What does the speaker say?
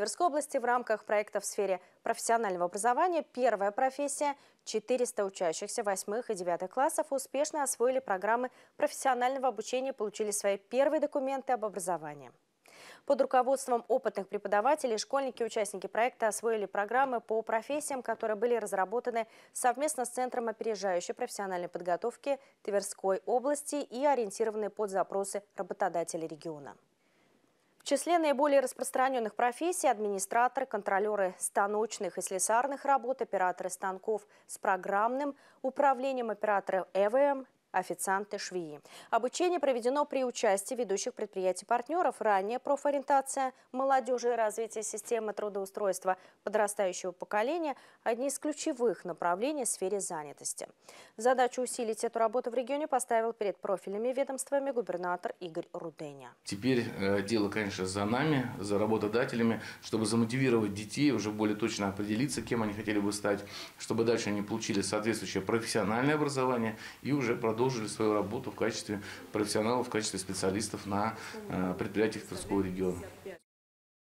Тверской области в рамках проекта в сфере профессионального образования «Первая профессия» 400 учащихся 8 и 9 классов успешно освоили программы профессионального обучения и получили свои первые документы об образовании. Под руководством опытных преподавателей школьники участники проекта освоили программы по профессиям, которые были разработаны совместно с Центром опережающей профессиональной подготовки Тверской области и ориентированы под запросы работодателей региона числе наиболее распространенных профессий – администраторы, контролеры станочных и слесарных работ, операторы станков с программным управлением, операторы ЭВМ, официанты, швеи. Обучение проведено при участии ведущих предприятий-партнеров. Ранее профориентация молодежи и развитие системы трудоустройства подрастающего поколения – одни из ключевых направлений в сфере занятости. Задачу усилить эту работу в регионе поставил перед профильными ведомствами губернатор Игорь Руденя. Теперь э, дело, конечно, за нами, за работодателями, чтобы замотивировать детей, уже более точно определиться, кем они хотели бы стать, чтобы дальше они получили соответствующее профессиональное образование и уже продолжили продолжили свою работу в качестве профессионалов, в качестве специалистов на э, предприятиях Тверского региона.